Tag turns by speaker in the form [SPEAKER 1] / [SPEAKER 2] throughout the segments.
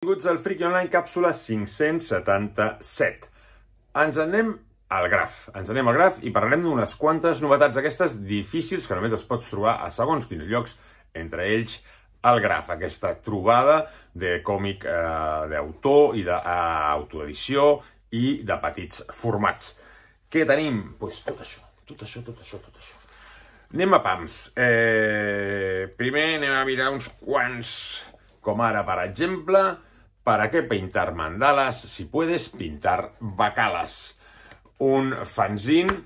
[SPEAKER 1] Benvinguts al Friki Online càpsula 577. Ens anem al graf. Ens anem al graf i parlarem d'unes quantes novetats aquestes difícils que només es pots trobar a segons quins llocs, entre ells el graf, aquesta trobada de còmic eh, d'autor i d'autoedició i de petits formats. Què tenim? Doncs pues tot això, tot això, tot això, tot això. Anem a pams. Eh, primer anem a mirar uns quants, com ara, per exemple, ¿Para qué pintar mandalas si puedes pintar bacalas? Un fanzine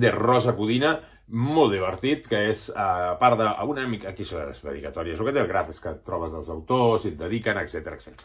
[SPEAKER 1] de Rosa Codina molt divertit, que és, eh, a part de, una mica, aquí són les dedicatòries, o que té el graf és que trobes els autors, i et dediquen, etc etc.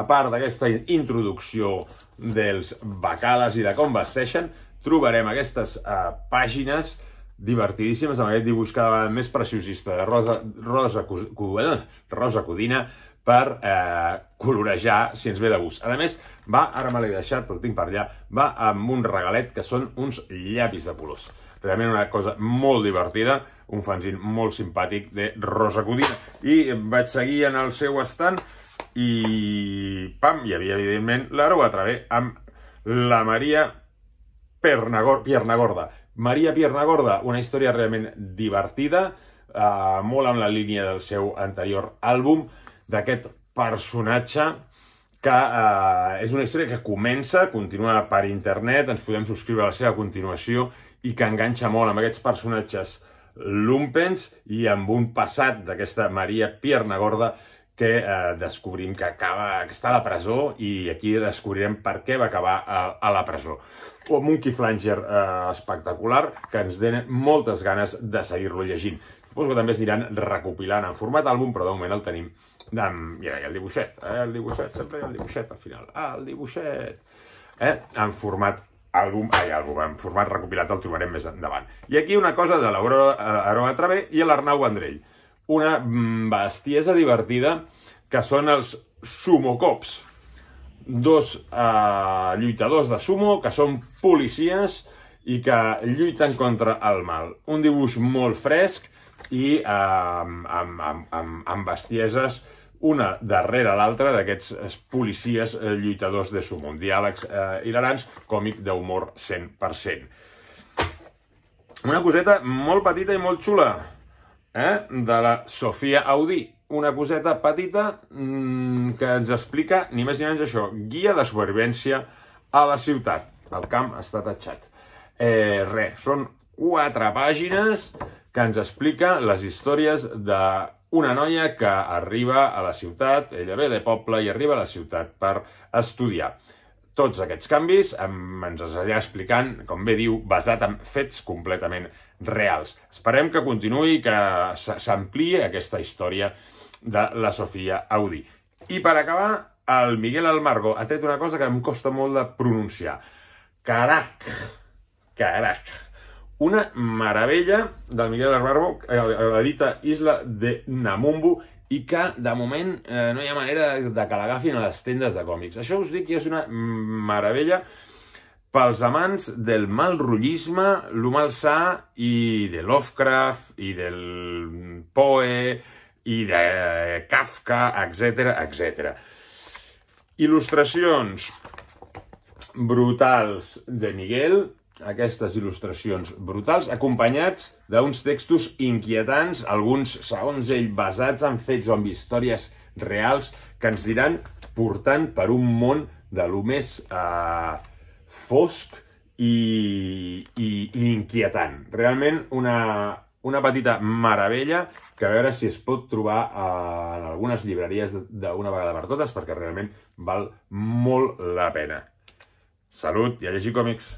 [SPEAKER 1] A part d'aquesta introducció dels bacales i de com vesteixen, trobarem aquestes uh, pàgines divertidíssimes amb aquest dibuix cada vegada més preciosista de Rosa, Rosa, Rosa, eh, Rosa Codina, per eh, colorejar si ens ve de gust. A més, va, ara me l'he deixat, però tinc per allà, va amb un regalet que són uns llapis de colors. Realment una cosa molt divertida, un fanzin molt simpàtic de Rosa Codina. I vaig seguir en el seu estant i pam, hi havia evidentment l'Aroa a través amb la Maria Pernagor, Piernagorda. Maria Piernagorda, una història realment divertida, eh, molt amb la línia del seu anterior àlbum, d'aquest personatge que eh, és una història que comença, continua per internet, ens podem subscriure a la seva continuació i que enganxa molt amb aquests personatges lumpens i amb un passat d'aquesta Maria Pierna Gorda que eh, descobrim que, acaba, que està a la presó i aquí descobrirem per què va acabar a, a la presó. O Monkey un eh, espectacular que ens dona moltes ganes de seguir-lo llegint. Suposo que també es recopilant en format àlbum, però de moment el tenim amb... Mira, i el dibuixet, eh? el dibuixet, sempre hi ha el dibuixet al final. Ah, el dibuixet! Eh? En format àlbum, ai, àlbum, en format recopilat el trobarem més endavant. I aquí una cosa de l'Aurora eh, Aroa Travé i l'Arnau Andrell una mm, bestiesa divertida que són els sumocops. Dos eh, lluitadors de sumo que són policies i que lluiten contra el mal. Un dibuix molt fresc i eh, amb, amb, amb, amb bestieses una darrere l'altra d'aquests eh, policies eh, lluitadors de sumo. Diàlegs eh, hilarants, còmic d'humor 100%. Una coseta molt petita i molt xula eh, de la Sofia Audí, una coseta petita mmm, que ens explica ni més ni menys això, guia de supervivència a la ciutat. El camp està tatxat. Eh, re, són quatre pàgines que ens explica les històries d'una noia que arriba a la ciutat, ella ve de poble i arriba a la ciutat per estudiar. Tots aquests canvis ens els allà explicant, com bé diu, basat en fets completament reals. Esperem que continuï, que s'ampliï aquesta història de la Sofia Audi. I per acabar, el Miguel Almargo ha tret una cosa que em costa molt de pronunciar. Carac, carac. Una meravella del Miguel Almargo, la eh, eh, dita Isla de Namumbu, i que, de moment, eh, no hi ha manera de, de que l'agafin a les tendes de còmics. Això us dic que és una meravella pels amants del mal rotllisme, lo mal sa i de Lovecraft, i del Poe, i de eh, Kafka, etc etc. Il·lustracions brutals de Miguel, aquestes il·lustracions brutals, acompanyats d'uns textos inquietants, alguns, segons ell, basats en fets o en històries reals, que ens diran portant per un món de lo més eh, fosc i, i, i inquietant. Realment una, una petita meravella que a veure si es pot trobar eh, en algunes llibreries d'una vegada per totes, perquè realment val molt la pena. Salut i a llegir còmics!